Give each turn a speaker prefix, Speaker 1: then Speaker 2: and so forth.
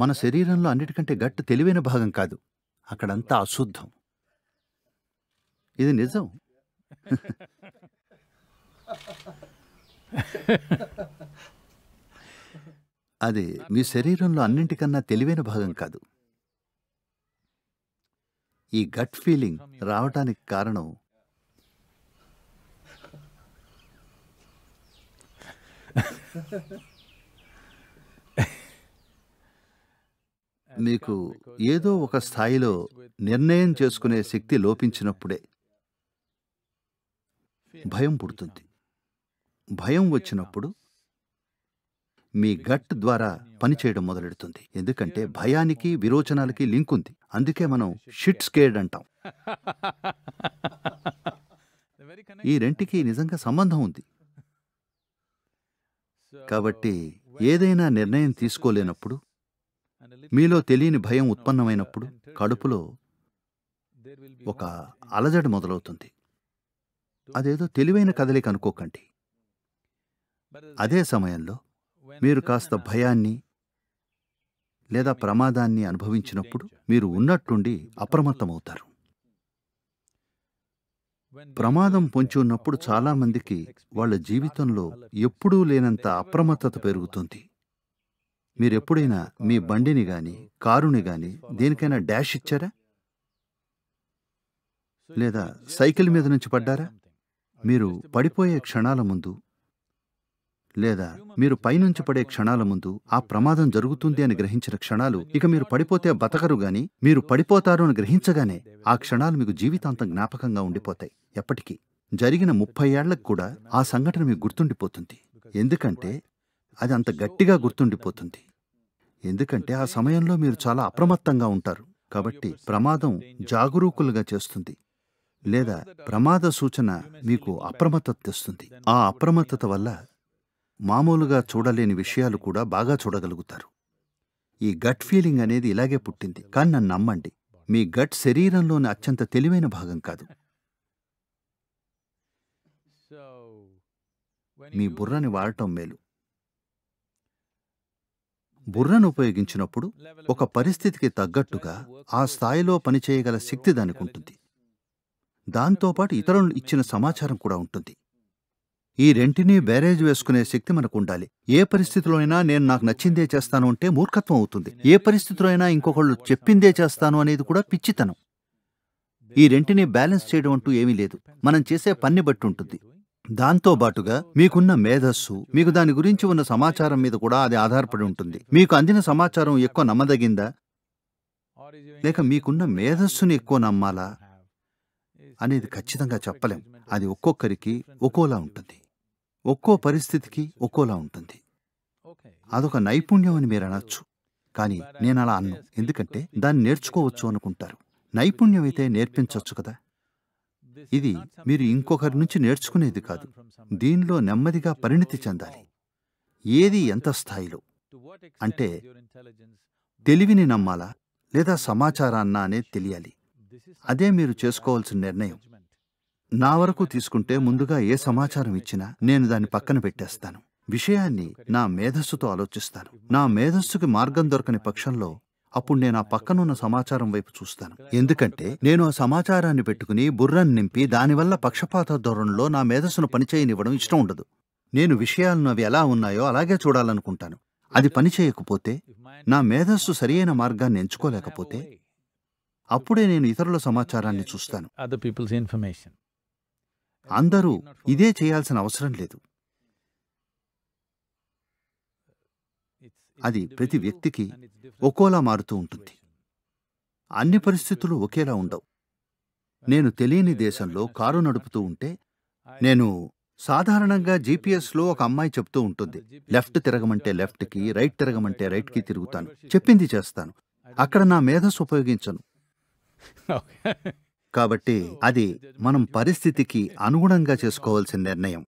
Speaker 1: మన శరీరంలో అన్నిటికంటే గట్టు తెలివైన భాగం కాదు అక్కడంతా అశుద్ధం ఇది నిజం అది మీ శరీరంలో అన్నింటికన్నా తెలివైన భాగం కాదు ఈ గట్ ఫీలింగ్ రావటానికి కారణం Ha ha ha. మీకు ఏదో ఒక స్థాయిలో నిర్ణయం చేసుకునే శక్తి లోపించినప్పుడే భయం పుడుతుంది భయం వచ్చినప్పుడు మీ గట్ ద్వారా పనిచేయడం మొదలెడుతుంది ఎందుకంటే భయానికి విరోచనాలకి లింక్ ఉంది అందుకే మనం షిట్ స్కేడ్ అంటాం ఈ రెంటికి నిజంగా సంబంధం ఉంది కాబట్టి ఏదైనా నిర్ణయం తీసుకోలేనప్పుడు మీలో తెలియని భయం ఉత్పన్నమైనప్పుడు కడుపులో ఒక అలజడి మొదలవుతుంది అదేదో తెలివైన కదలిక అనుకోకండి అదే సమయంలో మీరు కాస్త భయాన్ని లేదా ప్రమాదాన్ని అనుభవించినప్పుడు మీరు ఉన్నట్టుండి అప్రమత్తమవుతారు ప్రమాదం పొంచి ఉన్నప్పుడు చాలామందికి వాళ్ళ జీవితంలో ఎప్పుడూ లేనంత అప్రమత్తత పెరుగుతుంది మీరు ఎప్పుడైనా మీ బండిని గాని కారుని గాని దేనికైనా డాష్ ఇచ్చారా లేదా సైకిల్ మీద నుంచి పడ్డారా మీరు పడిపోయే క్షణాల ముందు లేదా మీరు పైనుంచి పడే క్షణాల ముందు ఆ ప్రమాదం జరుగుతుంది అని గ్రహించిన క్షణాలు ఇక మీరు పడిపోతే బతకరు గాని మీరు పడిపోతారు అని గ్రహించగానే ఆ క్షణాలు మీకు జీవితాంతం జ్ఞాపకంగా ఉండిపోతాయి ఎప్పటికీ జరిగిన ముప్పై ఏళ్లకు కూడా ఆ సంఘటన మీకు గుర్తుండిపోతుంది ఎందుకంటే అది అంత గట్టిగా గుర్తుండిపోతుంది ఎందుకంటే ఆ సమయంలో మీరు చాలా అప్రమత్తంగా ఉంటారు కాబట్టి ప్రమాదం జాగరూకులుగా చేస్తుంది లేదా ప్రమాద సూచన మీకు అప్రమత్తత తెస్తుంది ఆ అప్రమత్తత వల్ల మామూలుగా చూడలేని విషయాలు కూడా బాగా చూడగలుగుతారు ఈ గట్ ఫీలింగ్ అనేది ఇలాగే పుట్టింది కానీ నన్ను నమ్మండి మీ గట్ శరీరంలోని అత్యంత తెలివైన భాగం కాదు మీ బుర్రని వాడటం మేలు బుర్రను ఉపయోగించినప్పుడు ఒక పరిస్థితికి తగ్గట్టుగా ఆ స్థాయిలో పనిచేయగల శక్తి దానికి ఉంటుంది దాంతోపాటు ఇతరులను ఇచ్చిన సమాచారం కూడా ఉంటుంది ఈ రెంటినీ బ్యారేజ్ వేసుకునే శక్తి మనకు ఉండాలి ఏ పరిస్థితిలోనైనా నేను నాకు నచ్చిందే చేస్తాను అంటే మూర్ఖత్వం అవుతుంది ఏ పరిస్థితిలో అయినా ఇంకొకళ్ళు చెప్పిందే చేస్తాను అనేది కూడా పిచ్చితనం ఈ రెంటినీ బ్యాలెన్స్ చేయడం అంటూ ఏమీ లేదు మనం చేసే పన్ని బట్టి ఉంటుంది దాంతో బాటుగా మీకున్న మేధస్సు మీకు దాని గురించి ఉన్న సమాచారం మీద కూడా అది ఆధారపడి ఉంటుంది మీకు అందిన సమాచారం ఎక్కువ నమ్మదగిందా లేక మీకున్న మేధస్సుని ఎక్కువ నమ్మాలా అనేది ఖచ్చితంగా చెప్పలేం అది ఒక్కొక్కరికి ఒక్కోలా ఉంటుంది ఒక్కో పరిస్థితికి ఒక్కోలా ఉంటుంది అదొక నైపుణ్యం అని మీరు అనొచ్చు కానీ నేను అలా అన్ను ఎందుకంటే దాన్ని నేర్చుకోవచ్చు అనుకుంటారు నైపుణ్యం అయితే నేర్పించవచ్చు కదా ఇది మీరు ఇంకొకరి నుంచి నేర్చుకునేది కాదు దీనిలో నెమ్మదిగా పరిణితి చెందాలి ఏది ఎంత స్థాయిలో అంటే తెలివిని నమ్మాలా లేదా సమాచారాన్న అనేది తెలియాలి అదే మీరు చేసుకోవాల్సిన నిర్ణయం నా వరకు తీసుకుంటే ముందుగా ఏ సమాచారం ఇచ్చినా నేను దాన్ని పక్కన పెట్టేస్తాను విషయాన్ని నా మేధస్సుతో ఆలోచిస్తాను నా మేధస్సుకి మార్గం దొరకని పక్షంలో అప్పుడు నేను ఆ పక్కనున్న సమాచారం వైపు చూస్తాను ఎందుకంటే నేను ఆ సమాచారాన్ని పెట్టుకుని బుర్రను నింపి దానివల్ల పక్షపాత ధోరణిలో నా మేధస్సును పనిచేయనివ్వడం ఇష్టం ఉండదు నేను విషయాలను అవి ఎలా ఉన్నాయో అలాగే చూడాలనుకుంటాను అది పనిచేయకపోతే నా మేధస్సు సరియైన మార్గాన్ని ఎంచుకోలేకపోతే అప్పుడే నేను ఇతరుల సమాచారాన్ని చూస్తాను అందరూ ఇదే చేయాల్సిన అవసరం లేదు అది ప్రతి వ్యక్తికి ఒకోలా మారుతూ ఉంటుంది అన్ని పరిస్థితులు ఒకేలా ఉండవు నేను తెలియని దేశంలో కారు నడుపుతూ ఉంటే నేను సాధారణంగా జీపీఎస్లో ఒక అమ్మాయి చెప్తూ ఉంటుంది లెఫ్ట్ తిరగమంటే లెఫ్ట్కి రైట్ తిరగమంటే రైట్కి తిరుగుతాను చెప్పింది చేస్తాను అక్కడ నా మేధస్సు ఉపయోగించను కాబట్టి అది మనం పరిస్థితికి అనుగుణంగా చేసుకోవాల్సిన నిర్ణయం